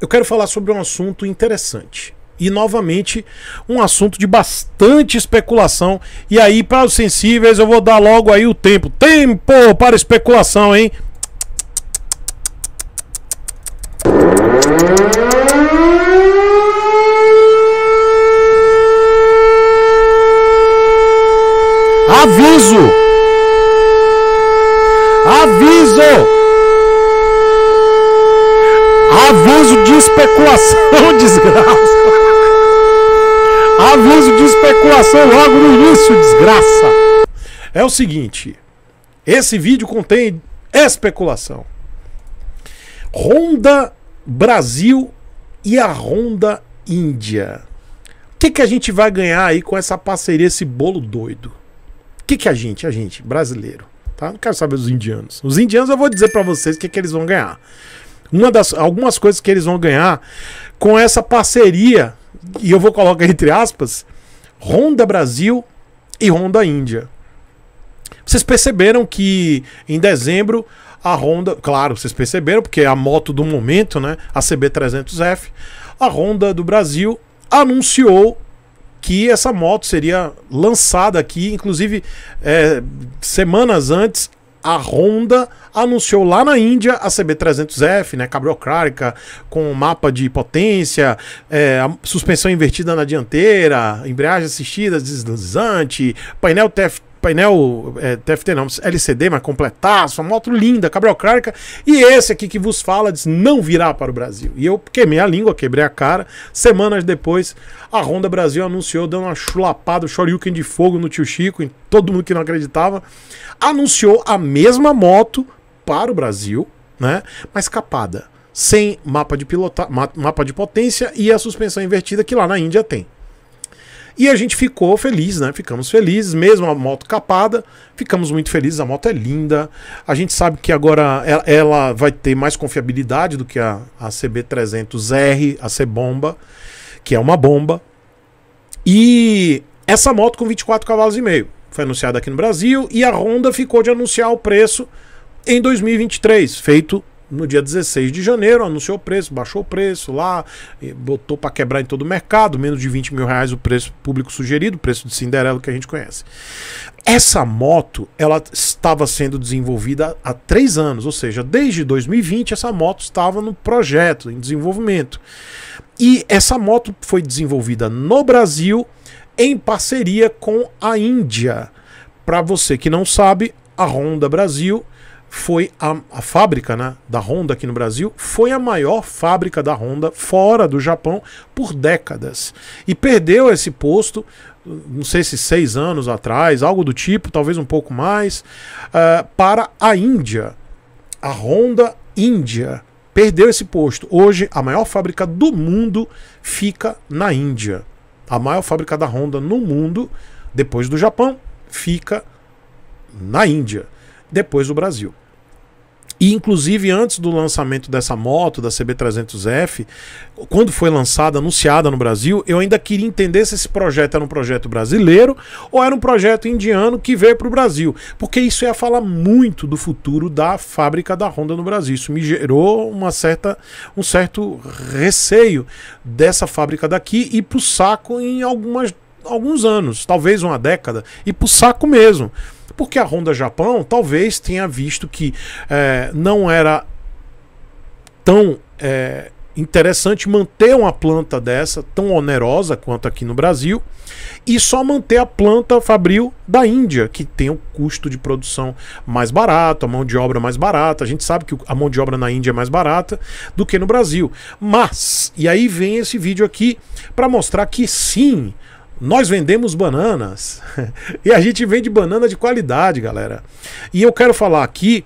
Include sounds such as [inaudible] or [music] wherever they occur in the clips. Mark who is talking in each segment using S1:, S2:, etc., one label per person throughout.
S1: eu quero falar sobre um assunto interessante. E novamente, um assunto de bastante especulação. E aí, para os sensíveis, eu vou dar logo aí o tempo. Tempo para especulação, hein? Aviso! especulação, [laughs] desgraça. Aviso de especulação logo no início, desgraça. É o seguinte: esse vídeo contém especulação. Honda Brasil e a Honda Índia. O que, que a gente vai ganhar aí com essa parceria, esse bolo doido? O que, que a gente, a gente, brasileiro, tá? Não quero saber dos indianos. Os indianos eu vou dizer para vocês o que, que eles vão ganhar. Uma das algumas coisas que eles vão ganhar com essa parceria, e eu vou colocar entre aspas, Honda Brasil e Honda Índia. Vocês perceberam que em dezembro a Honda, claro, vocês perceberam porque é a moto do momento, né, a CB300F, a Honda do Brasil anunciou que essa moto seria lançada aqui, inclusive é, semanas antes a Honda anunciou lá na Índia a CB300F, né, cabriocrárica, com mapa de potência, é, suspensão invertida na dianteira, embreagem assistida deslizante, painel TFT painel é, TFT não, LCD, mas completar, sua moto linda, Cabral Clarka, e esse aqui que vos fala diz não virá para o Brasil. E eu queimei a língua, quebrei a cara. Semanas depois, a Honda Brasil anunciou, dando uma chulapada, um shoryuken de fogo no tio Chico, em todo mundo que não acreditava, anunciou a mesma moto para o Brasil, né, mas capada, sem mapa de pilotar, mapa de potência e a suspensão invertida que lá na Índia tem. E a gente ficou feliz, né? Ficamos felizes, mesmo a moto capada, ficamos muito felizes. A moto é linda. A gente sabe que agora ela vai ter mais confiabilidade do que a, a CB300R, a C-Bomba, que é uma bomba. E essa moto com 24 cavalos e meio foi anunciada aqui no Brasil e a Honda ficou de anunciar o preço em 2023, feito no dia 16 de janeiro, anunciou o preço, baixou o preço lá, botou para quebrar em todo o mercado, menos de 20 mil reais o preço público sugerido, o preço de Cinderela que a gente conhece. Essa moto, ela estava sendo desenvolvida há três anos, ou seja, desde 2020 essa moto estava no projeto, em desenvolvimento. E essa moto foi desenvolvida no Brasil em parceria com a Índia. Para você que não sabe, a Honda Brasil foi a, a fábrica né, da Honda aqui no Brasil, foi a maior fábrica da Honda fora do Japão por décadas. E perdeu esse posto, não sei se seis anos atrás, algo do tipo, talvez um pouco mais, uh, para a Índia. A Honda Índia perdeu esse posto. Hoje, a maior fábrica do mundo fica na Índia. A maior fábrica da Honda no mundo, depois do Japão, fica na Índia depois do Brasil. E inclusive antes do lançamento dessa moto, da CB300F, quando foi lançada, anunciada no Brasil, eu ainda queria entender se esse projeto era um projeto brasileiro ou era um projeto indiano que veio para o Brasil. Porque isso ia falar muito do futuro da fábrica da Honda no Brasil. Isso me gerou uma certa, um certo receio dessa fábrica daqui e para o saco em algumas, alguns anos, talvez uma década, e para o saco mesmo porque a Honda Japão talvez tenha visto que é, não era tão é, interessante manter uma planta dessa, tão onerosa quanto aqui no Brasil, e só manter a planta Fabril da Índia, que tem um custo de produção mais barato, a mão de obra mais barata. A gente sabe que a mão de obra na Índia é mais barata do que no Brasil. Mas, e aí vem esse vídeo aqui para mostrar que sim, nós vendemos bananas. [laughs] e a gente vende banana de qualidade, galera. E eu quero falar aqui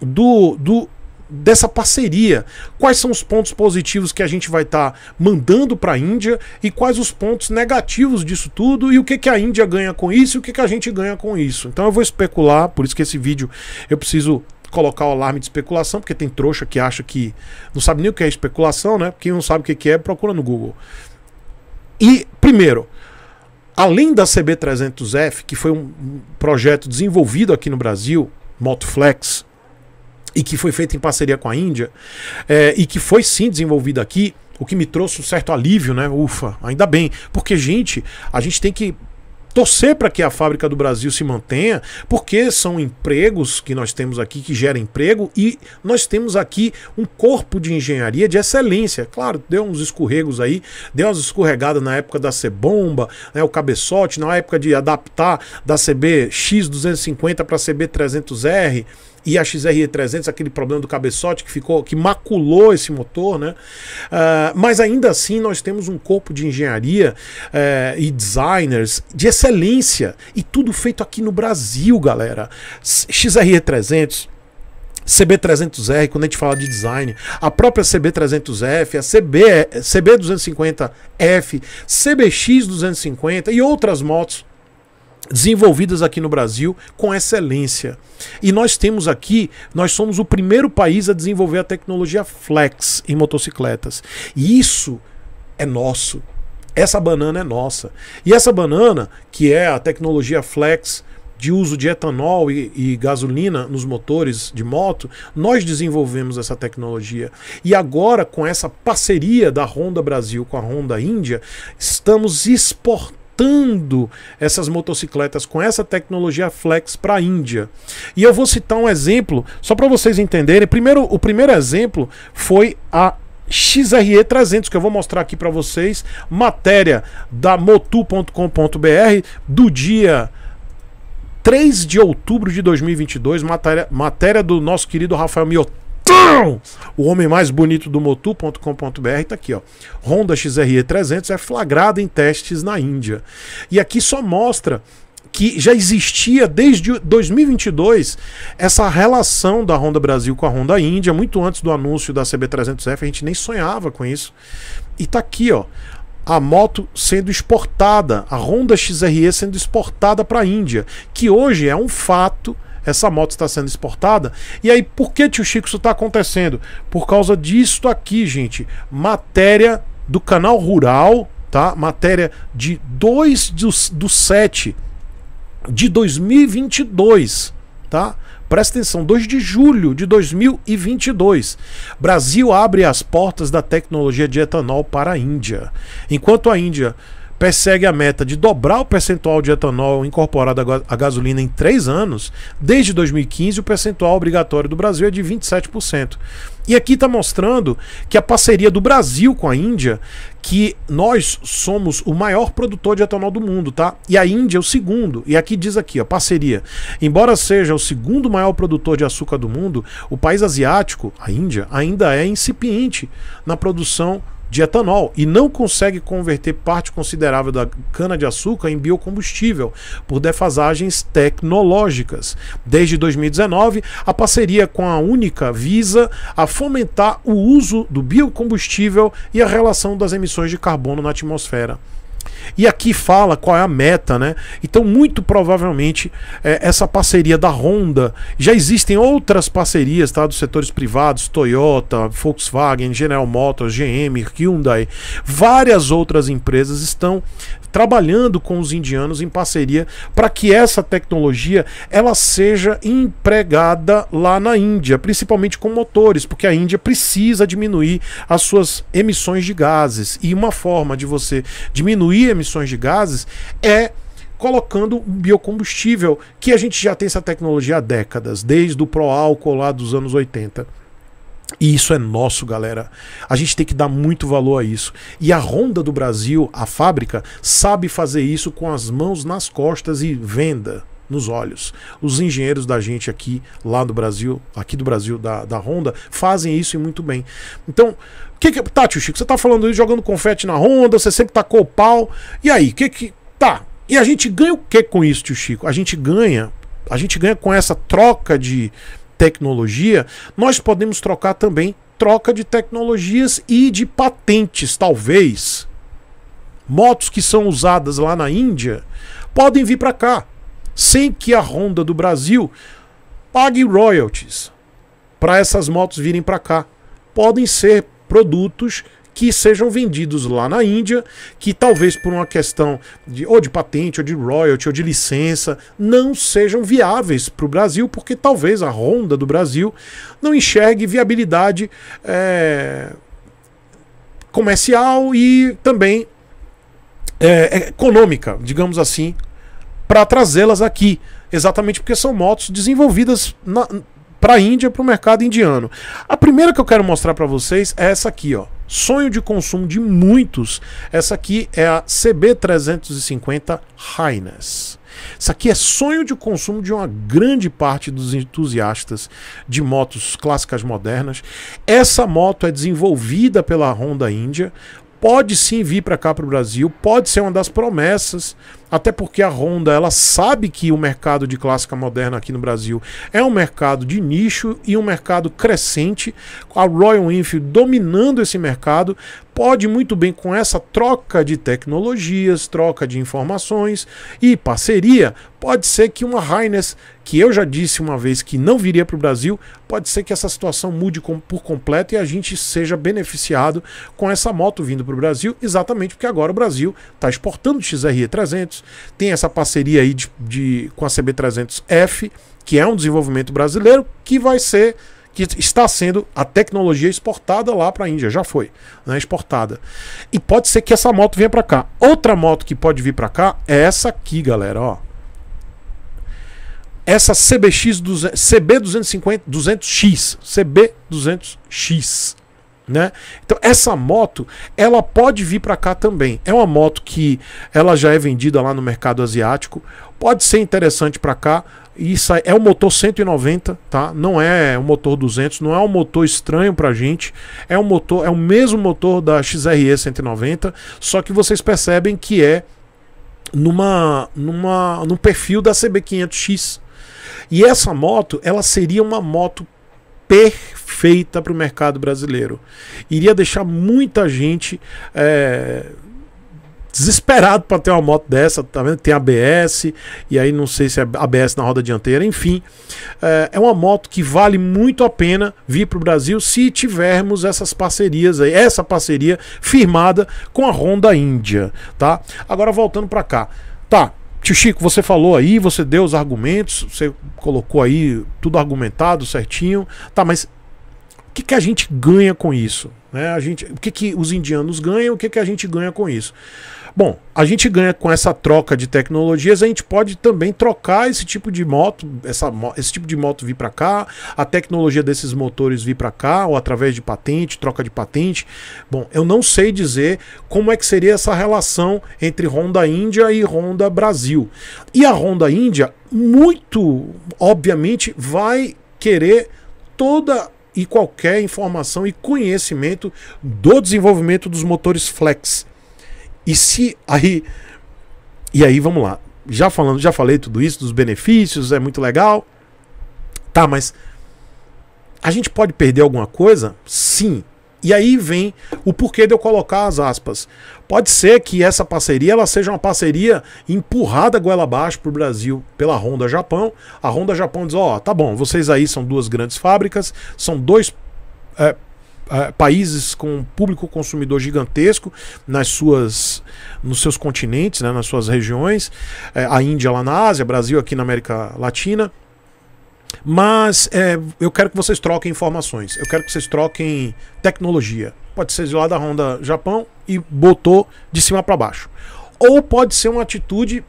S1: do, do dessa parceria. Quais são os pontos positivos que a gente vai estar tá mandando para a Índia e quais os pontos negativos disso tudo e o que, que a Índia ganha com isso e o que, que a gente ganha com isso. Então eu vou especular, por isso que esse vídeo eu preciso colocar o alarme de especulação, porque tem trouxa que acha que não sabe nem o que é especulação, né? Quem não sabe o que é, procura no Google. E primeiro, Além da CB300F, que foi um projeto desenvolvido aqui no Brasil, Motoflex, e que foi feito em parceria com a Índia, é, e que foi sim desenvolvido aqui, o que me trouxe um certo alívio, né? Ufa, ainda bem. Porque, gente, a gente tem que torcer para que a fábrica do Brasil se mantenha, porque são empregos que nós temos aqui que geram emprego e nós temos aqui um corpo de engenharia de excelência. Claro, deu uns escorregos aí, deu umas escorregadas na época da bomba né, o cabeçote, na época de adaptar da CB X250 para CB300R e a XR300, aquele problema do cabeçote que ficou, que maculou esse motor, né? Uh, mas ainda assim nós temos um corpo de engenharia uh, e designers de excelência e tudo feito aqui no Brasil, galera. XR300 CB300R, quando a gente fala de design, a própria CB300F, a CB, CB250F, CBX250 e outras motos desenvolvidas aqui no Brasil com excelência. E nós temos aqui, nós somos o primeiro país a desenvolver a tecnologia flex em motocicletas. E isso é nosso. Essa banana é nossa. E essa banana, que é a tecnologia flex de uso de etanol e, e, gasolina nos motores de moto, nós desenvolvemos essa tecnologia. E agora, com essa parceria da Honda Brasil com a Honda Índia, estamos exportando exportando essas motocicletas com essa tecnologia flex para a Índia. E eu vou citar um exemplo, só para vocês entenderem. Primeiro, o primeiro exemplo foi a XRE 300 que eu vou mostrar aqui para vocês, matéria da motu.com.br do dia 3 de outubro de 2022, matéria, matéria do nosso querido Rafael Miotti o homem mais bonito do motu.com.br tá aqui, ó. Honda XRE 300 é flagrada em testes na Índia. E aqui só mostra que já existia desde 2022 essa relação da Honda Brasil com a Honda Índia, muito antes do anúncio da CB300F, a gente nem sonhava com isso. E tá aqui, ó, a moto sendo exportada, a Honda XRE sendo exportada para a Índia, que hoje é um fato essa moto está sendo exportada. E aí, por que, tio Chico, isso está acontecendo? Por causa disso aqui, gente. Matéria do canal Rural, tá? Matéria de 2 do, do 7 de 2022, tá? Presta atenção, 2 de julho de 2022. Brasil abre as portas da tecnologia de etanol para a Índia. Enquanto a Índia persegue a meta de dobrar o percentual de etanol incorporado à gasolina em três anos, desde 2015 o percentual obrigatório do Brasil é de 27%. E aqui está mostrando que a parceria do Brasil com a Índia, que nós somos o maior produtor de etanol do mundo, tá? E a Índia é o segundo. E aqui diz aqui, ó, parceria. Embora seja o segundo maior produtor de açúcar do mundo, o país asiático, a Índia, ainda é incipiente na produção de etanol e não consegue converter parte considerável da cana-de-açúcar em biocombustível por defasagens tecnológicas. Desde 2019, a parceria com a Única visa a fomentar o uso do biocombustível e a relação das emissões de carbono na atmosfera. E aqui fala qual é a meta, né? Então, muito provavelmente, é, essa parceria da Honda, já existem outras parcerias tá, dos setores privados, Toyota, Volkswagen, General Motors, GM, Hyundai, várias outras empresas estão trabalhando com os indianos em parceria para que essa tecnologia ela seja empregada lá na Índia, principalmente com motores, porque a Índia precisa diminuir as suas emissões de gases. E uma forma de você diminuir emissões de gases é colocando biocombustível, que a gente já tem essa tecnologia há décadas, desde o pro álcool lá dos anos 80. E isso é nosso, galera. A gente tem que dar muito valor a isso. E a Honda do Brasil, a fábrica, sabe fazer isso com as mãos nas costas e venda nos olhos. Os engenheiros da gente aqui, lá do Brasil, aqui do Brasil, da, da Honda, fazem isso e muito bem. Então, o que que, tá, tio Chico, você tá falando aí jogando confete na Honda, você sempre tacou o pau. E aí, o que que. Tá. E a gente ganha o que com isso, tio Chico? A gente ganha. A gente ganha com essa troca de, tecnologia, nós podemos trocar também troca de tecnologias e de patentes, talvez. Motos que são usadas lá na Índia podem vir para cá, sem que a Honda do Brasil pague royalties para essas motos virem para cá. Podem ser produtos que sejam vendidos lá na Índia, que talvez por uma questão de, ou de patente, ou de royalty, ou de licença, não sejam viáveis para o Brasil, porque talvez a Honda do Brasil não enxergue viabilidade é, comercial e também é, é econômica, digamos assim, para trazê-las aqui. Exatamente porque são motos desenvolvidas para a Índia, para o mercado indiano. A primeira que eu quero mostrar para vocês é essa aqui, ó sonho de consumo de muitos. Essa aqui é a CB350 Highness. Isso aqui é sonho de consumo de uma grande parte dos entusiastas de motos clássicas modernas. Essa moto é desenvolvida pela Honda Índia, pode sim vir para cá para o Brasil, pode ser uma das promessas, até porque a Honda ela sabe que o mercado de clássica moderna aqui no Brasil é um mercado de nicho e um mercado crescente, a Royal Enfield dominando esse mercado, pode muito bem, com essa troca de tecnologias, troca de informações e parceria, pode ser que uma Highness, que eu já disse uma vez que não viria para o Brasil, pode ser que essa situação mude com, por completo e a gente seja beneficiado com essa moto vindo para o Brasil, exatamente porque agora o Brasil está exportando o XRE300, tem essa parceria aí de, de, com a CB300F, que é um desenvolvimento brasileiro, que vai ser que está sendo a tecnologia exportada lá para a Índia, já foi, né, exportada. E pode ser que essa moto venha para cá. Outra moto que pode vir para cá é essa aqui, galera, ó. Essa CBX CB250 200X, CB200X, né? Então essa moto, ela pode vir para cá também. É uma moto que ela já é vendida lá no mercado asiático, pode ser interessante para cá, isso é o motor 190, tá? Não é um motor 200, não é um motor estranho pra gente. É um motor, é o mesmo motor da XRE 190, só que vocês percebem que é numa numa num perfil da CB500X. E essa moto, ela seria uma moto perfeita para o mercado brasileiro. Iria deixar muita gente é, desesperado para ter uma moto dessa, tá vendo? Tem ABS, e aí não sei se é ABS na roda dianteira, enfim. É, é uma moto que vale muito a pena vir para o Brasil se tivermos essas parcerias aí, essa parceria firmada com a Honda Índia, tá? Agora voltando para cá. Tá, Tio Chico, você falou aí, você deu os argumentos, você colocou aí tudo argumentado certinho. Tá, mas o que, que a gente ganha com isso? Né? A gente, o que, que os indianos ganham, o que, que a gente ganha com isso? Bom, a gente ganha com essa troca de tecnologias, a gente pode também trocar esse tipo de moto, essa, esse tipo de moto vir para cá, a tecnologia desses motores vir para cá, ou através de patente, troca de patente. Bom, eu não sei dizer como é que seria essa relação entre Honda Índia e Honda Brasil. E a Honda Índia, muito obviamente, vai querer toda e qualquer informação e conhecimento do desenvolvimento dos motores flex. E se aí e aí vamos lá. Já falando, já falei tudo isso dos benefícios, é muito legal. Tá, mas a gente pode perder alguma coisa? Sim. E aí vem o porquê de eu colocar as aspas. Pode ser que essa parceria ela seja uma parceria empurrada goela abaixo para o Brasil pela Honda Japão. A Honda Japão diz: ó, oh, tá bom, vocês aí são duas grandes fábricas, são dois é, países com público consumidor gigantesco nas suas, nos seus continentes, né, nas suas regiões, uh, a Índia lá na Ásia, Brasil aqui na América Latina. Mas é, eu quero que vocês troquem informações, eu quero que vocês troquem tecnologia. Pode ser de lá da Honda Japão e botou de cima para baixo. Ou pode ser uma atitude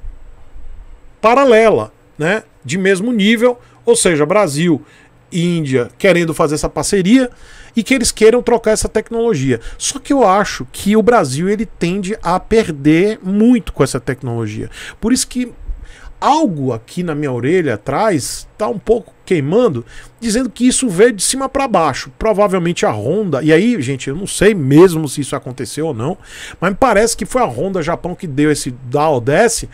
S1: paralela, né, de mesmo nível, ou seja, Brasil Índia querendo fazer essa parceria e que eles queiram trocar essa tecnologia. Só que eu acho que o Brasil ele tende a perder muito com essa tecnologia. Por isso que algo aqui na minha orelha atrás está um pouco queimando, dizendo que isso veio de cima para baixo. Provavelmente a Honda, e aí, gente, eu não sei mesmo se isso aconteceu ou não, mas me parece que foi a Honda Japão que deu esse da ODS,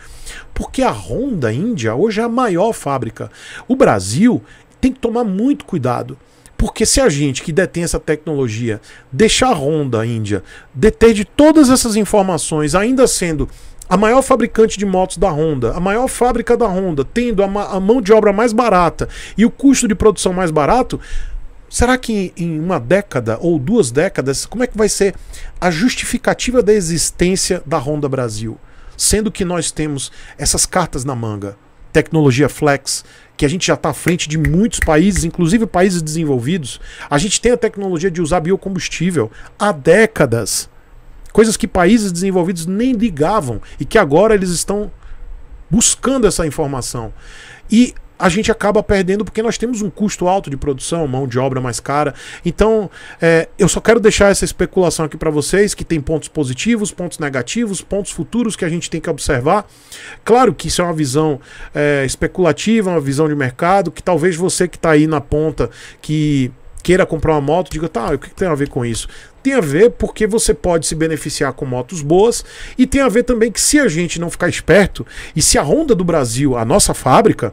S1: porque a Honda Índia hoje é a maior fábrica. O Brasil, tem que tomar muito cuidado. Porque se a gente que detém essa tecnologia deixar a Honda Índia deter de todas essas informações, ainda sendo a maior fabricante de motos da Honda, a maior fábrica da Honda, tendo a, a mão de obra mais barata e o custo de produção mais barato, será que em, em uma década ou duas décadas, como é que vai ser a justificativa da existência da Honda Brasil? Sendo que nós temos essas cartas na manga tecnologia flex, que a gente já está à frente de muitos países, inclusive países desenvolvidos. A gente tem a tecnologia de usar biocombustível há décadas. Coisas que países desenvolvidos nem ligavam e que agora eles estão buscando essa informação. E a gente acaba perdendo porque nós temos um custo alto de produção, mão de obra mais cara. Então, é, eu só quero deixar essa especulação aqui para vocês, que tem pontos positivos, pontos negativos, pontos futuros que a gente tem que observar. Claro que isso é uma visão é, especulativa, uma visão de mercado, que talvez você que está aí na ponta, que queira comprar uma moto, diga, tá, o que tem a ver com isso? Tem a ver porque você pode se beneficiar com motos boas e tem a ver também que se a gente não ficar esperto e se a Honda do Brasil, a nossa fábrica,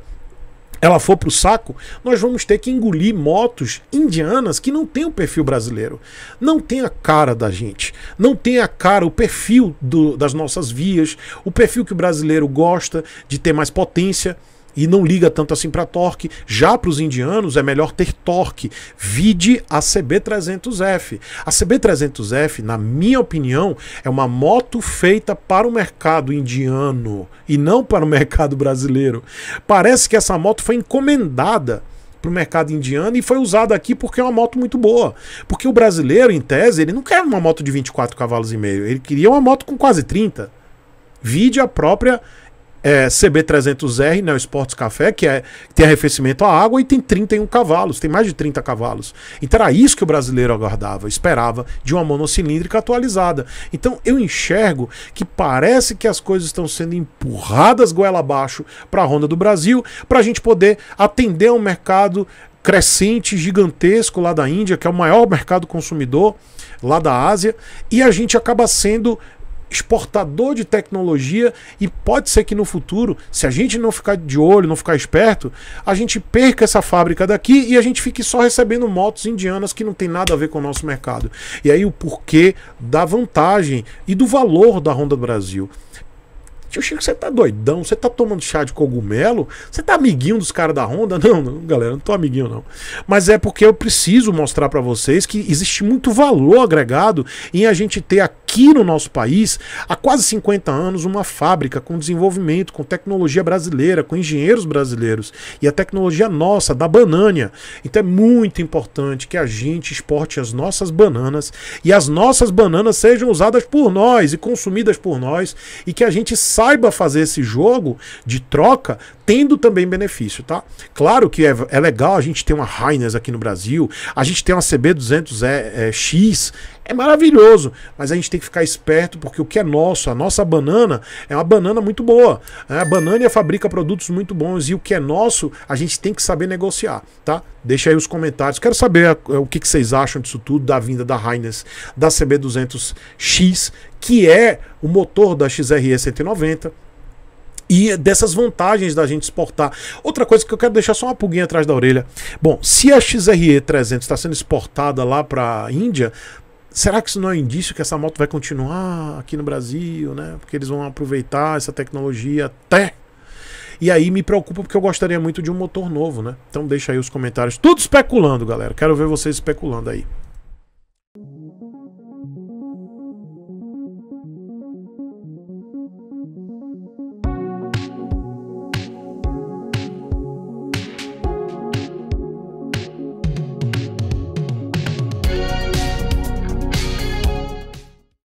S1: ela for para o saco, nós vamos ter que engolir motos indianas que não têm o perfil brasileiro, não tem a cara da gente, não tem a cara, o perfil do, das nossas vias, o perfil que o brasileiro gosta de ter mais potência e não liga tanto assim para torque. Já para os indianos é melhor ter torque. Vide a CB300F. A CB300F, na minha opinião, é uma moto feita para o mercado indiano e não para o mercado brasileiro. Parece que essa moto foi encomendada para o mercado indiano e foi usada aqui porque é uma moto muito boa. Porque o brasileiro, em tese, ele não quer uma moto de 24 cavalos e meio, ele queria uma moto com quase 30. Vide a própria é, CB300R, né, o Sports Café, que é, tem arrefecimento a água e tem 31 cavalos, tem mais de 30 cavalos. Então era isso que o brasileiro aguardava, esperava de uma monocilíndrica atualizada. Então eu enxergo que parece que as coisas estão sendo empurradas goela abaixo para a Honda do Brasil, para a gente poder atender um mercado crescente, gigantesco lá da Índia, que é o maior mercado consumidor lá da Ásia, e a gente acaba sendo exportador de tecnologia e pode ser que no futuro, se a gente não ficar de olho, não ficar esperto, a gente perca essa fábrica daqui e a gente fique só recebendo motos indianas que não tem nada a ver com o nosso mercado. E aí o porquê da vantagem e do valor da Honda Brasil. Tio Chico, você tá doidão? Você tá tomando chá de cogumelo? Você tá amiguinho dos caras da Honda? Não, não, galera, não tô amiguinho, não. Mas é porque eu preciso mostrar para vocês que existe muito valor agregado em a gente ter a aqui no nosso país, há quase 50 anos, uma fábrica com desenvolvimento, com tecnologia brasileira, com engenheiros brasileiros e a tecnologia nossa, da banânia. Então é muito importante que a gente exporte as nossas bananas e as nossas bananas sejam usadas por nós e consumidas por nós e que a gente saiba fazer esse jogo de troca tendo também benefício, tá? Claro que é, é legal a gente ter uma Heinz aqui no Brasil, a gente tem uma CB200X, é, é maravilhoso, mas a gente tem que ficar esperto porque o que é nosso, a nossa banana, é uma banana muito boa. Né? A banana fabrica produtos muito bons e o que é nosso, a gente tem que saber negociar, tá? Deixa aí os comentários. Quero saber eh, o que, vocês acham disso tudo, da vinda da Heinz, da CB200X, que é o motor da XRE 190, e dessas vantagens da gente exportar. Outra coisa que eu quero deixar só uma pulguinha atrás da orelha. Bom, se a XRE 300 está sendo exportada lá para a Índia, será que isso não é um indício que essa moto vai continuar aqui no Brasil, né? Porque eles vão aproveitar essa tecnologia até. E aí me preocupa porque eu gostaria muito de um motor novo, né? Então deixa aí os comentários, tudo especulando, galera. Quero ver vocês especulando aí.